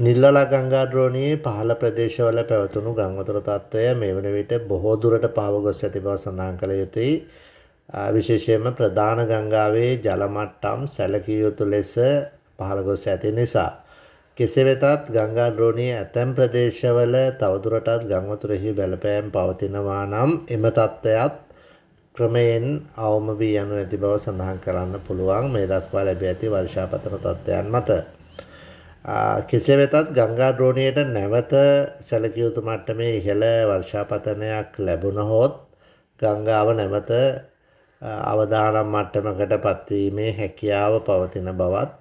නිල්ලලා ගංගාද්‍රෝණයේ පහළ ප්‍රදේශවල පැවතුණු ගංවතුර තත්ත්වය මේ වන විට බොහෝ දුරට පාවගොස් ඇති බව සඳහන් කළ යුතුයි. විශේෂයෙන්ම ප්‍රධාන ගංගාවේ ජලමට්ටම් සැලකිය යුතු ලෙස පහළගොස් ඇති නිසා. කෙසේ වෙතත් ගංගාද්‍රෝණී ඇතැම් ප්‍රදේශවල තවදුරටත් ගංවතුරෙහි බැලපෑම් පවතිනවා නම් එම තත්ත්වයත් ක්‍රමයෙන් අවම වී යනු ඇති බව සඳහන් කරන්න පුළුවන් මේ දක්වා ලැබ ඇති වර්ෂාපතන තත්ත්වයන් මත. කෙසේ වෙතත් ගංගා ද්‍රෝණයට නැවත සැලකියයුතු මට්ටමේ ඉහළ වර්ෂාපතනයක් ලැබුණ හොත් ගංගාව නැවත අවධානම් මට්ටමකට පත්වීමේ හැකියාව පවතින බවත්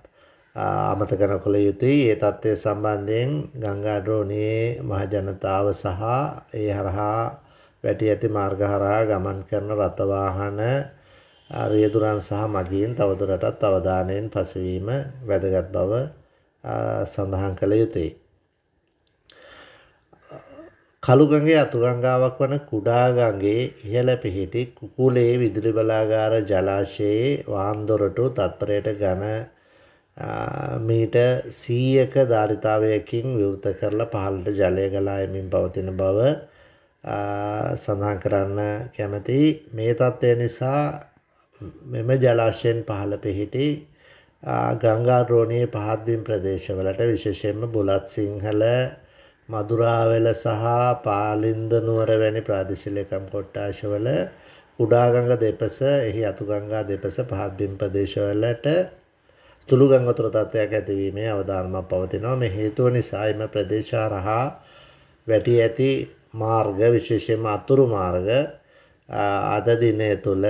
අමතකන කොළ යුතුයි ඒ තත්ත්වය සම්බන්ධයෙන් ගංගාඩ්‍රෝණයේ මහජනතාව සහ ඒ හරහා වැටි ඇති මාර්ගහරා ගමන් කරන රථවාහන රියදුරන් සහ මගින් තවදුරටත් අවධානයෙන් පසවීම වැදගත් බව සඳහන් කළ යුතුයි. කළුගඟේ අතුගංගාවක් වන කුඩාගගේ ඉහළ පිහිටි කුකුලේ විදුලි බලාගාර ජලාශයේ වාන්දොරටු තත්පරයට ගන මීට සීයක ධාරිතාවයකින් විවෘත කරලා පහළට ජලය ගලායමින් පවතින බව සඳහන් කරන්න කැමති මේ තත්ත්වය නිසා මෙම ජලාශයෙන් පහළ පිහිටි ගංගාරෝණයේ පහත්බිම් ප්‍රදේශවලට විශේෂයෙන්ම බුලත් සිංහල මදුරාවෙල සහ පාලින්ද නුවර වැනි ප්‍රාදිශිලකම් කොට්ටාශවල උඩාගංග දෙපස එහි අතුගංගා දෙපස පහත්බිම් ප්‍රදේශවලට තුළු ගංගතුර තත්ත්වයක් ඇතිවීමේ අවධානමක් පවතිනවා මෙ හේතුව නිසායිම ප්‍රදේශා රහා වැටි ඇති මාර්ග විශේෂයෙන්ම අතුරු මාර්ග අද දිනය තුළ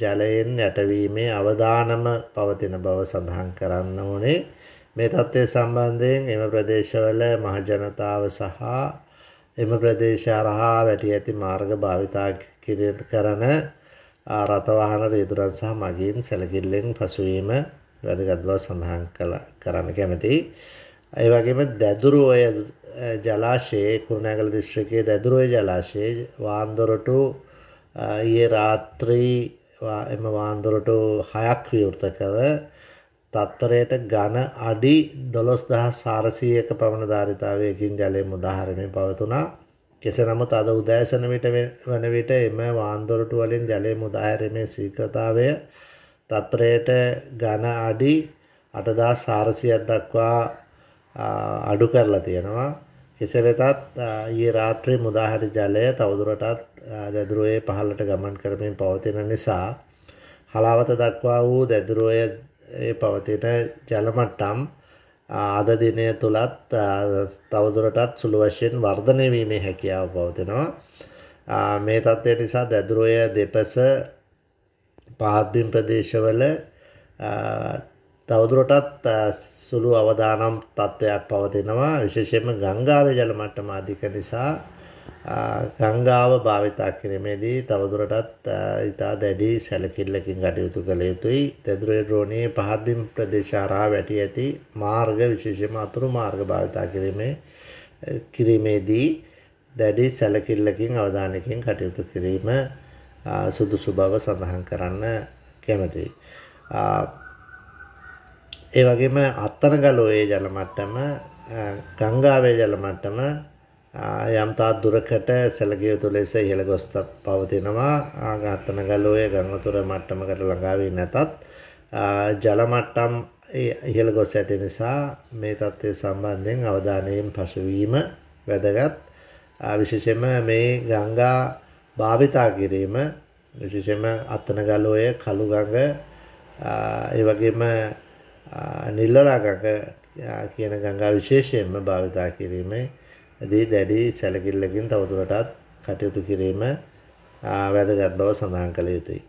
ජලයෙන් යටවීමේ අවධානම පවතින බව සඳහන් කරන්න ඕනේ. මේ தත්ත්වය සම්බන්ධයෙන් එම ප්‍රදේශවල මහජනතාව සහ එම ප්‍රදේශ අරහා වැටි ඇති මාර්ග භාවිතා කරන රථවාහන රීදුරන් සහ මගින් සැලකිල්ලෙන් පසුවීම වැදගත් බව සඳහන් කරන්න කැමතියි. ඒ වගේම දැදුරු ඔය ජලාශයේ කුරුණෑගල දිස්ත්‍රික්කයේ දැදුරු ඔය ජලාශයේ වාන්දොරටු ඊයේ රාත්‍රී එම වාන්දුරට හයක් විවෘත කර තත්වරයට ගණ අඩි දොළොස් දහ සාරසීයක පමණ ධාරිතාවයකින් ජලය මුදාහරමින් පවතුනා කෙසේ නමුත් අද උදෑසනමිට වන විට එම වාන්දොරටු වලින් ජලය මුදාහැරීමේ සීක්‍රතාවය තත්වරයට ගණ අඩි අටදා සාරසියක් දක්වා අඩු කරලා තියෙනවා කෙසේ වෙතත් ඊ රාත්‍රී මුදාහරි ජලය තවදුරටත් දැදුරුවේ පහලට ගමන් කරමින් පවතින නිසා හලාවත දක්වා වූ දැදුරුවය පවතින ජලමට්ටම් අද දිනය තුළත් තවදුරටත් සුළු වශයෙන් වර්ධනය වීමේ හැකියාව පවතිනවා මේ තත්ත්වය නිසා දැදුරුවය දෙපස පහත්බිම් ප්‍රදේශවල තවදුරටත් සුළු අවදානම් තත්ත්වයක් පවතිනවා විශේෂයෙන්ම ගංගාවේ ජල මට්ටම අධික නිසා ගංගාව භාවිතා කිරීමේදී තවදුරටත් ඉතා දැඩි සැලකිල්ලකින් කටයුතු කළ යුතුයි තෙදුරේ ද්‍රෝණයේ පහත්දිම් ප්‍රදේශාරා වැටි ඇති මාර්ග විශේෂම අතුරු මාර්ග භාවිතා කිරීමේ කිරීමේදී දැඩි සැලකිල්ලකින් අවධානකින් කටයුතු කිරීම සුදුසු බව සඳහන් කරන්න කැමතියි. ඒ වගේම අත්තනගලෝයේ ජලමට්ටම ගංගාවේ ජලමට්ටම යම්තාත් දුරකට සැලකියයුතු ලෙස ඉහළ ගොස්ත පවතිනවා ආගත්තන ගලෝය ගංවතුර මට්ටමකට ළඟාවී නැතත් ජලමට්ටම් ඉහළ ගොස් ඇති නිසා මේ තත්ත්වය සම්බන්ධයෙන් අවධානයෙන් පසුවීම වැදගත් විශේෂම මේ ගංගා භාවිතා කිරීම විශේෂම අත්තන ගලෝය කළුගඟ ඒවගේම නිල්ලලා ගඟ කියන ගඟා විශේෂයෙන්ම භාවිතා කිරීමේ දී දැඩි සැලකිල්ලකින් තවදුරටත් කටයුතු කිරීම වැදගත් බව සඳහන් කළ යුතුයි.